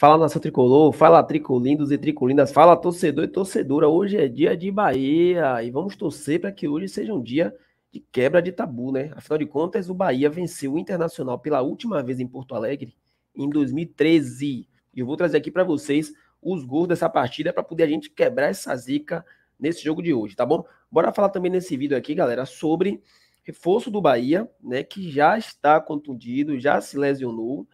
Fala nação tricolor, fala tricolindos e tricolindas, fala torcedor e torcedora. Hoje é dia de Bahia e vamos torcer para que hoje seja um dia de quebra de tabu, né? Afinal de contas, o Bahia venceu o Internacional pela última vez em Porto Alegre em 2013. E eu vou trazer aqui para vocês os gols dessa partida para poder a gente quebrar essa zica nesse jogo de hoje, tá bom? Bora falar também nesse vídeo aqui, galera, sobre reforço do Bahia, né, que já está contundido, já se lesionou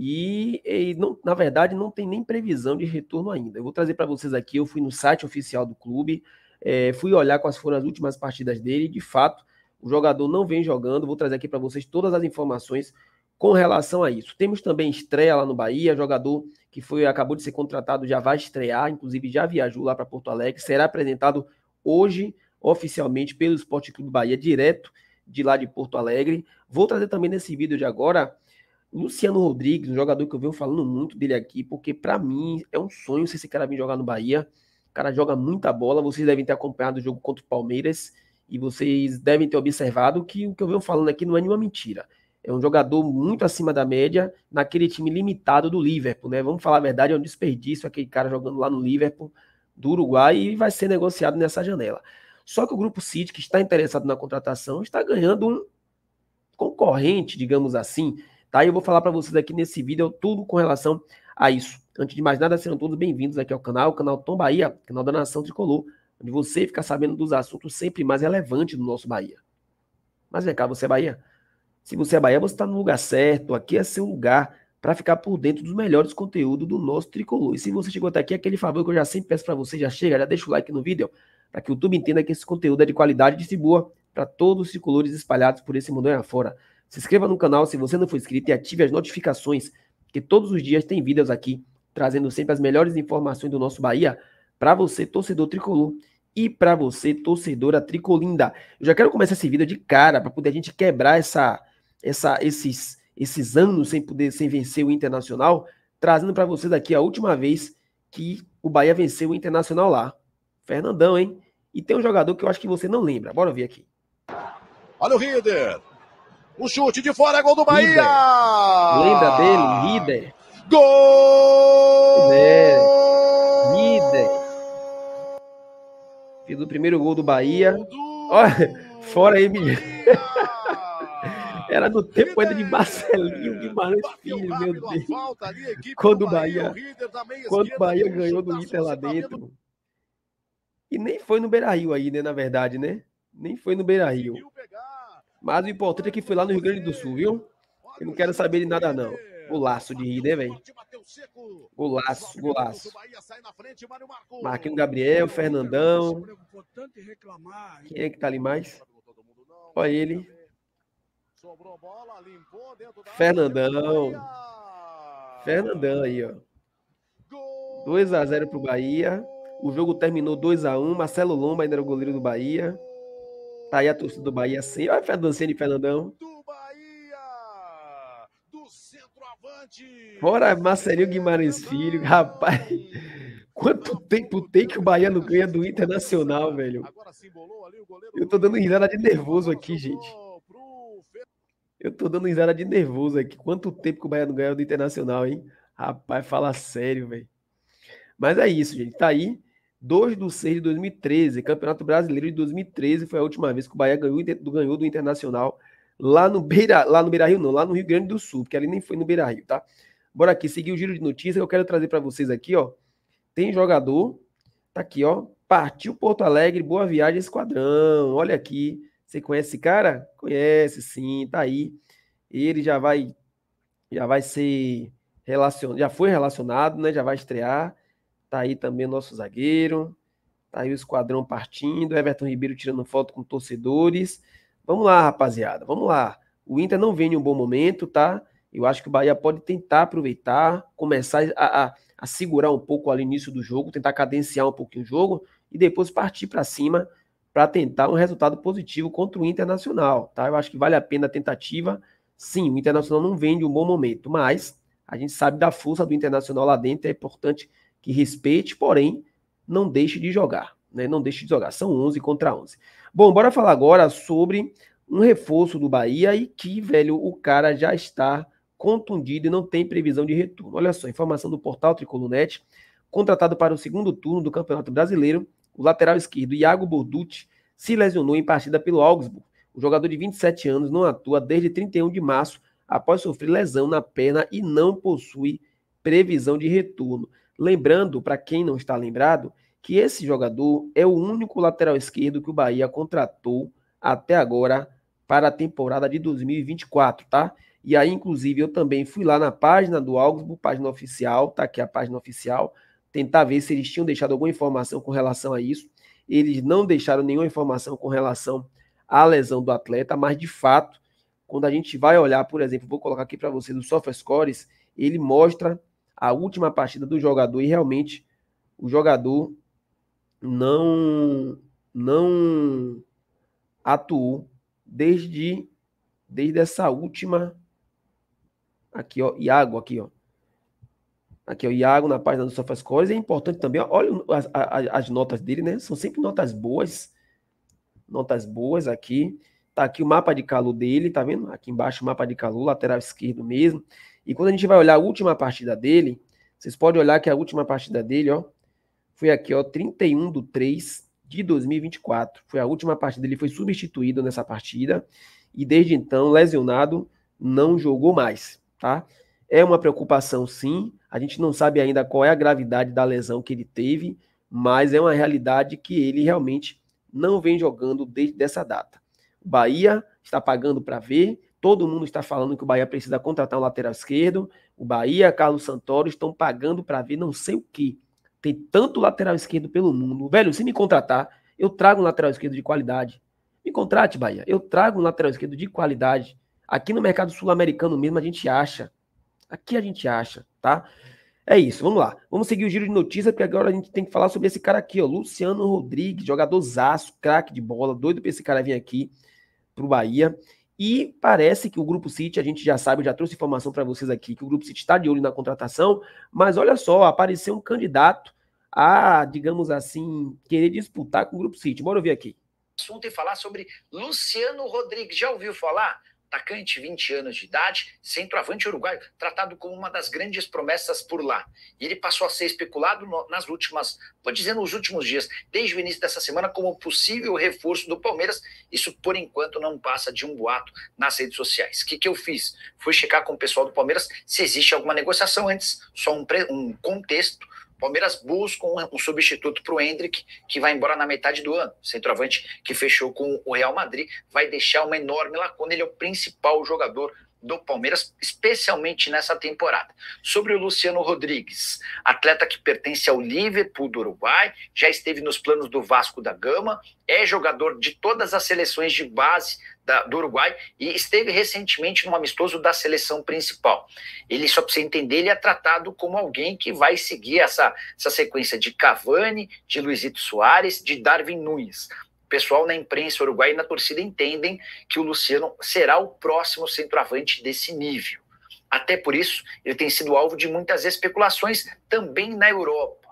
e, e não, na verdade, não tem nem previsão de retorno ainda. Eu vou trazer para vocês aqui. Eu fui no site oficial do clube, é, fui olhar quais foram as últimas partidas dele. E, de fato, o jogador não vem jogando. Vou trazer aqui para vocês todas as informações com relação a isso. Temos também estreia lá no Bahia, jogador que foi acabou de ser contratado já vai estrear, inclusive já viajou lá para Porto Alegre, será apresentado hoje oficialmente pelo Esporte Clube Bahia direto de lá de Porto Alegre. Vou trazer também nesse vídeo de agora Luciano Rodrigues, um jogador que eu venho falando muito dele aqui, porque para mim é um sonho se esse cara vir jogar no Bahia. O cara joga muita bola. Vocês devem ter acompanhado o jogo contra o Palmeiras e vocês devem ter observado que o que eu venho falando aqui não é nenhuma mentira. É um jogador muito acima da média naquele time limitado do Liverpool, né? Vamos falar a verdade, é um desperdício aquele cara jogando lá no Liverpool do Uruguai e vai ser negociado nessa janela. Só que o grupo City, que está interessado na contratação, está ganhando um concorrente, digamos assim, Tá? Eu vou falar para vocês aqui nesse vídeo tudo com relação a isso. Antes de mais nada, sejam todos bem-vindos aqui ao canal, o canal Tom Bahia, canal da Nação Tricolor, onde você fica sabendo dos assuntos sempre mais relevantes do nosso Bahia. Mas vem cá, você é Bahia? Se você é Bahia, você está no lugar certo. Aqui é seu lugar para ficar por dentro dos melhores conteúdos do nosso Tricolor. E se você chegou até aqui, aquele favor que eu já sempre peço para você, já chega, já deixa o like no vídeo, para que o YouTube entenda que esse conteúdo é de qualidade e boa para todos os tricolores espalhados por esse mundo afora. fora. Se inscreva no canal se você não for inscrito e ative as notificações, que todos os dias tem vídeos aqui trazendo sempre as melhores informações do nosso Bahia para você, torcedor tricolor, e para você, torcedora tricolinda. Eu já quero começar esse vídeo de cara para poder a gente quebrar essa, essa, esses, esses anos sem poder sem vencer o Internacional, trazendo para vocês aqui a última vez que o Bahia venceu o Internacional lá. Fernandão, hein? E tem um jogador que eu acho que você não lembra. Bora ver aqui. Olha o Rieder. O chute de fora, gol do Bahia! Lenda Lembra dele? Líder. Gol! É. Fiz o primeiro gol do Bahia. Gol do... Olha, fora aí, menino. Era do tempo ainda de Marcelinho Guimarães Filho, meu Deus. quando o Bahia, quando o Bahia ganhou do Inter lá tá dentro. E nem foi no Beira-Rio aí, né, na verdade, né? Nem foi no Beira-Rio. Mas o importante é que foi lá no Rio Grande do Sul, viu? Eu não quero saber de nada, não. Golaço de rir, né, velho? Golaço, golaço. Marquinhos Gabriel, Fernandão. Quem é que tá ali mais? Olha ele. Fernandão. Fernandão aí, ó. 2 a 0 pro Bahia. O jogo terminou 2 a 1 Marcelo Lomba ainda era o goleiro do Bahia. Tá aí a torcida do Bahia sem. Assim, Olha a dancinha de Fernandão. Do Bahia! Do centroavante! Bora, Marcelinho Guimarães Filho, rapaz. Quanto tempo tem que o Bahia não ganha do Internacional, velho? Eu tô dando risada de nervoso aqui, gente. Eu tô dando risada de nervoso aqui. Quanto tempo que o Bahia não ganha do Internacional, hein? Rapaz, fala sério, velho. Mas é isso, gente. Tá aí. 2 do 6 de 2013, Campeonato Brasileiro de 2013, foi a última vez que o Bahia ganhou, ganhou do Internacional lá no Beira, lá no Beira Rio, não, lá no Rio Grande do Sul, porque ali nem foi no Beira Rio, tá? Bora aqui, seguir o giro de notícias que eu quero trazer para vocês aqui, ó. Tem jogador, tá aqui, ó. Partiu Porto Alegre, boa viagem, esquadrão. Olha aqui. Você conhece esse cara? Conhece, sim, tá aí. Ele já vai já vai ser relacionado, já foi relacionado, né? Já vai estrear. Tá aí também o nosso zagueiro. Tá aí o esquadrão partindo. Everton Ribeiro tirando foto com torcedores. Vamos lá, rapaziada. Vamos lá. O Inter não vem em um bom momento, tá? Eu acho que o Bahia pode tentar aproveitar, começar a, a, a segurar um pouco ali no início do jogo, tentar cadenciar um pouquinho o jogo e depois partir para cima para tentar um resultado positivo contra o Internacional, tá? Eu acho que vale a pena a tentativa. Sim, o Internacional não vem de um bom momento, mas a gente sabe da força do Internacional lá dentro, é importante que respeite, porém, não deixe de jogar. Né? Não deixe de jogar. São 11 contra 11. Bom, bora falar agora sobre um reforço do Bahia e que, velho, o cara já está contundido e não tem previsão de retorno. Olha só, informação do portal Tricolunete. Contratado para o segundo turno do Campeonato Brasileiro, o lateral esquerdo Iago Borducci se lesionou em partida pelo Augsburg. O jogador de 27 anos não atua desde 31 de março após sofrer lesão na perna e não possui previsão de retorno. Lembrando, para quem não está lembrado, que esse jogador é o único lateral esquerdo que o Bahia contratou até agora para a temporada de 2024, tá? E aí, inclusive, eu também fui lá na página do Augsburg, página oficial, tá aqui a página oficial, tentar ver se eles tinham deixado alguma informação com relação a isso. Eles não deixaram nenhuma informação com relação à lesão do atleta, mas de fato, quando a gente vai olhar, por exemplo, vou colocar aqui para vocês o SofaScores, ele mostra a última partida do jogador e realmente o jogador não não atuou desde desde essa última aqui ó Iago aqui ó aqui ó Iago na página do SofaScores é importante também ó, olha as, as, as notas dele né são sempre notas boas notas boas aqui Tá aqui o mapa de calor dele, tá vendo? Aqui embaixo o mapa de calor, lateral esquerdo mesmo. E quando a gente vai olhar a última partida dele, vocês podem olhar que a última partida dele, ó, foi aqui, ó, 31 do 3 de 2024. Foi a última partida, ele foi substituído nessa partida e desde então, lesionado, não jogou mais, tá? É uma preocupação, sim. A gente não sabe ainda qual é a gravidade da lesão que ele teve, mas é uma realidade que ele realmente não vem jogando desde essa data. Bahia está pagando para ver. Todo mundo está falando que o Bahia precisa contratar um lateral esquerdo. O Bahia, Carlos Santoro estão pagando para ver não sei o que. Tem tanto lateral esquerdo pelo mundo. Velho, se me contratar, eu trago um lateral esquerdo de qualidade. Me contrate, Bahia. Eu trago um lateral esquerdo de qualidade. Aqui no mercado sul-americano mesmo a gente acha. Aqui a gente acha, tá? É isso, vamos lá. Vamos seguir o giro de notícias, porque agora a gente tem que falar sobre esse cara aqui, ó. Luciano Rodrigues, jogador zaço, craque de bola, doido pra esse cara vir aqui para o Bahia. E parece que o Grupo City, a gente já sabe, já trouxe informação para vocês aqui, que o Grupo City está de olho na contratação, mas olha só, apareceu um candidato a, digamos assim, querer disputar com o Grupo City. Bora ouvir aqui. Assunto e falar sobre Luciano Rodrigues. Já ouviu falar? atacante, 20 anos de idade, centroavante uruguaio, tratado como uma das grandes promessas por lá. E ele passou a ser especulado nas últimas, vou dizer nos últimos dias, desde o início dessa semana, como possível reforço do Palmeiras. Isso, por enquanto, não passa de um boato nas redes sociais. O que, que eu fiz? Fui checar com o pessoal do Palmeiras se existe alguma negociação antes, só um, um contexto Palmeiras busca um, um substituto para o Hendrick, que vai embora na metade do ano. Centroavante que fechou com o Real Madrid, vai deixar uma enorme lacuna. Ele é o principal jogador do Palmeiras, especialmente nessa temporada. Sobre o Luciano Rodrigues, atleta que pertence ao Liverpool do Uruguai, já esteve nos planos do Vasco da Gama, é jogador de todas as seleções de base da, do Uruguai e esteve recentemente no amistoso da seleção principal. Ele, só para você entender, ele é tratado como alguém que vai seguir essa, essa sequência de Cavani, de Luizito Soares, de Darwin Nunes. O pessoal na imprensa uruguaia e na torcida entendem que o Luciano será o próximo centroavante desse nível. Até por isso, ele tem sido alvo de muitas especulações também na Europa.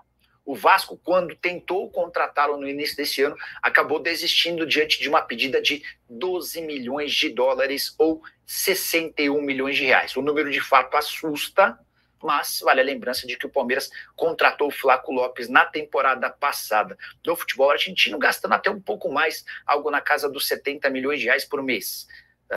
O Vasco, quando tentou contratá-lo no início desse ano, acabou desistindo diante de uma pedida de 12 milhões de dólares ou 61 milhões de reais. O número de fato assusta, mas vale a lembrança de que o Palmeiras contratou o Flaco Lopes na temporada passada do futebol argentino, gastando até um pouco mais, algo na casa dos 70 milhões de reais por mês.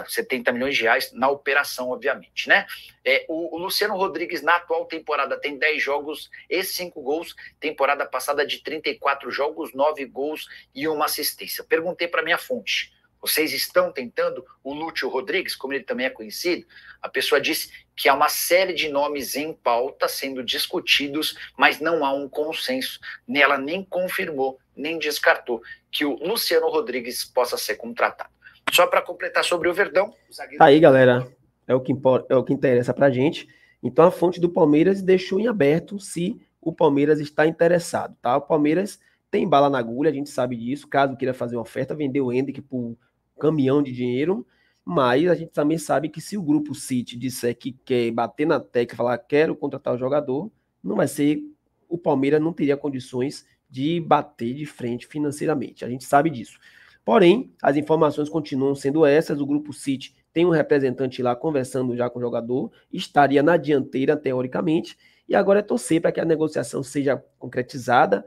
70 é, milhões de reais na operação, obviamente, né? É, o, o, Luciano Rodrigues, na atual temporada, tem 10 jogos e 5 gols. Temporada passada de 34 jogos, 9 gols e uma assistência. Perguntei para minha fonte. Vocês estão tentando o Lúcio Rodrigues, como ele também é conhecido? A pessoa disse que há uma série de nomes em pauta sendo discutidos, mas não há um consenso. Ela nem confirmou, nem descartou que o Luciano Rodrigues possa ser contratado. Só para completar sobre o Verdão, Tá aí, galera. É o que importa, é o que interessa pra gente. Então a fonte do Palmeiras deixou em aberto se o Palmeiras está interessado, tá? O Palmeiras tem bala na agulha, a gente sabe disso. Caso queira fazer uma oferta, vender o Hendrick por caminhão de dinheiro, mas a gente também sabe que se o grupo City disser que quer bater na tecla, falar quero contratar o jogador, não vai ser o Palmeiras não teria condições de bater de frente financeiramente. A gente sabe disso. Porém, as informações continuam sendo essas. O grupo City tem um representante lá conversando já com o jogador, estaria na dianteira, teoricamente, e agora é torcer para que a negociação seja concretizada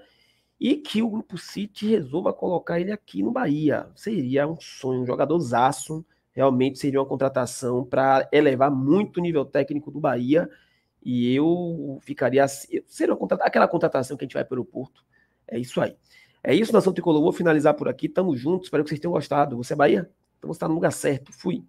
e que o Grupo City resolva colocar ele aqui no Bahia. Seria um sonho, um jogador zaço, realmente seria uma contratação para elevar muito o nível técnico do Bahia, e eu ficaria, assim, seria uma contratação, aquela contratação que a gente vai para o Porto, é isso aí. É isso, Nação Tricolor. Vou finalizar por aqui. Tamo junto. Espero que vocês tenham gostado. Você é Bahia? Então você tá no lugar certo. Fui.